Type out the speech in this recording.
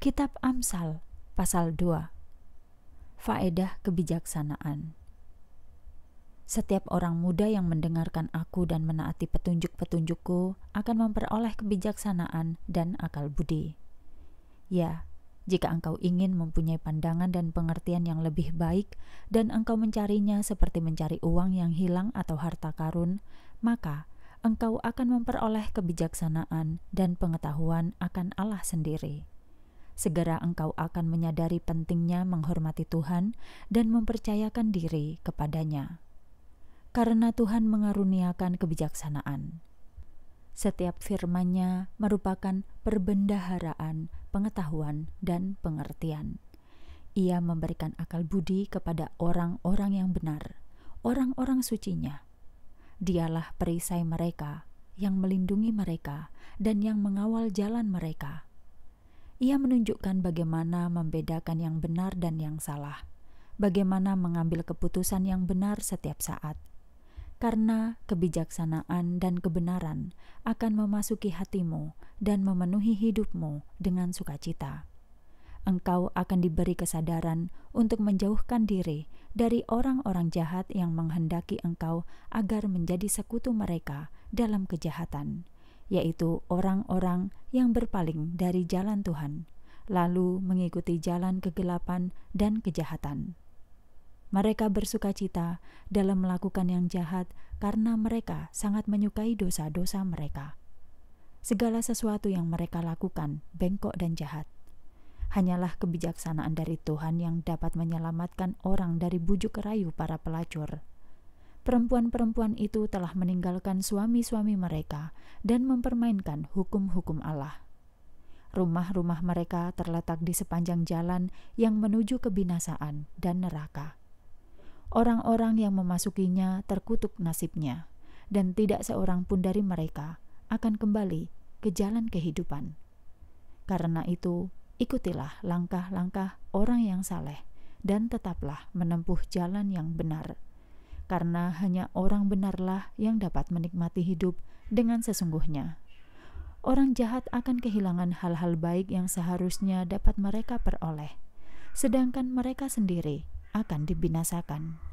Kitab Amsal pasal 2 Faedah kebijaksanaan Setiap orang muda yang mendengarkan aku dan menaati petunjuk-petunjukku akan memperoleh kebijaksanaan dan akal budi. Ya, jika engkau ingin mempunyai pandangan dan pengertian yang lebih baik dan engkau mencarinya seperti mencari uang yang hilang atau harta karun, maka engkau akan memperoleh kebijaksanaan dan pengetahuan akan Allah sendiri segera engkau akan menyadari pentingnya menghormati Tuhan dan mempercayakan diri kepadanya. Karena Tuhan mengaruniakan kebijaksanaan. Setiap firman-Nya merupakan perbendaharaan, pengetahuan, dan pengertian. Ia memberikan akal budi kepada orang-orang yang benar, orang-orang sucinya. Dialah perisai mereka yang melindungi mereka dan yang mengawal jalan mereka ia menunjukkan bagaimana membedakan yang benar dan yang salah, bagaimana mengambil keputusan yang benar setiap saat. Karena kebijaksanaan dan kebenaran akan memasuki hatimu dan memenuhi hidupmu dengan sukacita. Engkau akan diberi kesadaran untuk menjauhkan diri dari orang-orang jahat yang menghendaki engkau agar menjadi sekutu mereka dalam kejahatan yaitu orang-orang yang berpaling dari jalan Tuhan, lalu mengikuti jalan kegelapan dan kejahatan. Mereka bersuka cita dalam melakukan yang jahat karena mereka sangat menyukai dosa-dosa mereka. Segala sesuatu yang mereka lakukan bengkok dan jahat. Hanyalah kebijaksanaan dari Tuhan yang dapat menyelamatkan orang dari bujuk rayu para pelacur perempuan-perempuan itu telah meninggalkan suami-suami mereka dan mempermainkan hukum-hukum Allah. Rumah-rumah mereka terletak di sepanjang jalan yang menuju kebinasaan dan neraka. Orang-orang yang memasukinya terkutuk nasibnya, dan tidak seorang pun dari mereka akan kembali ke jalan kehidupan. Karena itu, ikutilah langkah-langkah orang yang saleh, dan tetaplah menempuh jalan yang benar karena hanya orang benarlah yang dapat menikmati hidup dengan sesungguhnya. Orang jahat akan kehilangan hal-hal baik yang seharusnya dapat mereka peroleh, sedangkan mereka sendiri akan dibinasakan.